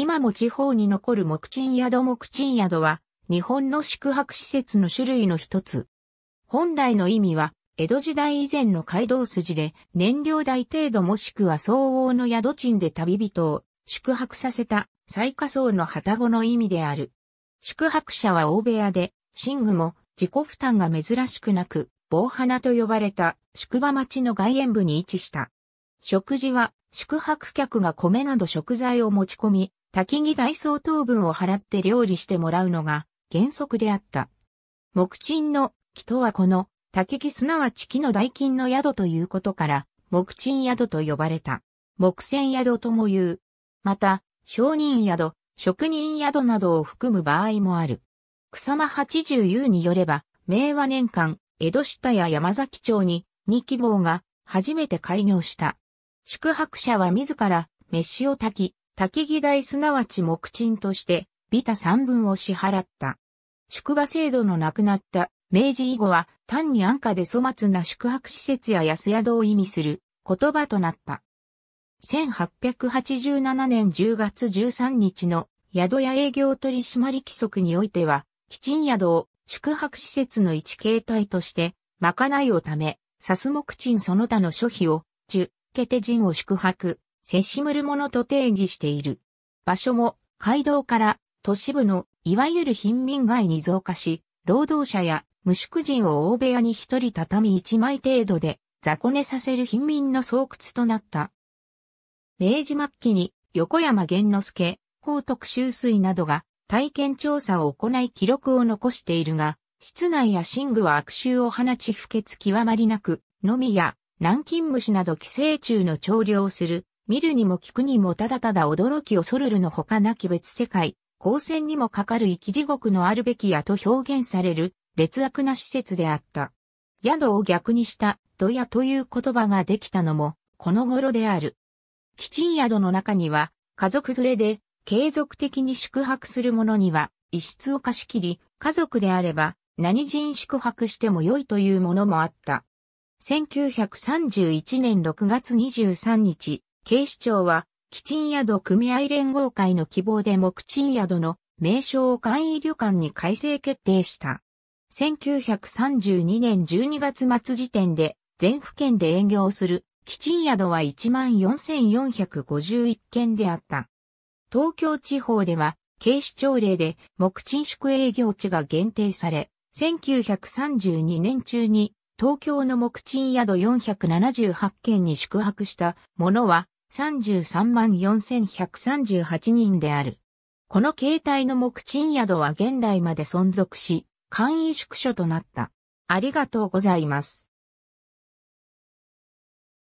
今も地方に残る木賃宿木賃宿は、日本の宿泊施設の種類の一つ。本来の意味は、江戸時代以前の街道筋で、燃料代程度もしくは相応の宿賃で旅人を宿泊させた最下層の旗子の意味である。宿泊者は大部屋で、寝具も自己負担が珍しくなく、棒花と呼ばれた宿場町の外縁部に位置した。食事は宿泊客が米など食材を持ち込み、焚き木大相等分を払って料理してもらうのが原則であった。木鎮の木とはこの焚木すなわち木の代金の宿ということから、木鎮宿と呼ばれた。木船宿とも言う。また、商人宿、職人宿などを含む場合もある。草間八十遊によれば、明和年間、江戸下や山崎町に、二希望が初めて開業した。宿泊者は自ら、飯を炊き、滝木代すなわち木賃として、ビタ三分を支払った。宿場制度のなくなった明治以後は単に安価で粗末な宿泊施設や安宿を意味する言葉となった。1887年10月13日の宿や営業取締規則においては、基賃宿を宿泊施設の一形態として、賄いをため、サス木賃その他の諸費を、受、けて人を宿泊、接しむるものと定義している。場所も街道から都市部のいわゆる貧民街に増加し、労働者や無宿人を大部屋に一人畳一枚程度で雑魚寝させる貧民の巣窟となった。明治末期に横山玄之助、高徳修水などが体験調査を行い記録を残しているが、室内や寝具は悪臭を放ち不潔極まりなく、のみや南京虫など寄生虫の調理をする見るにも聞くにもただただ驚きをそるるの他なき別世界、光線にもかかる生き地獄のあるべきやと表現される劣悪な施設であった。宿を逆にした土屋という言葉ができたのもこの頃である。基地宿の中には家族連れで継続的に宿泊する者には一室を貸し切り、家族であれば何人宿泊しても良いというものもあった。1931年6月23日、警視庁は、基賃宿組合連合会の希望で木賃宿の名称を簡易旅館に改正決定した。1932年12月末時点で全府県で営業する基賃宿は14,451件であった。東京地方では警視庁令で木賃宿営業地が限定され、1932年中に東京の木賃宿478件に宿泊した者は33万4138人である。この形態の木賃宿は現代まで存続し、簡易宿所となった。ありがとうございます。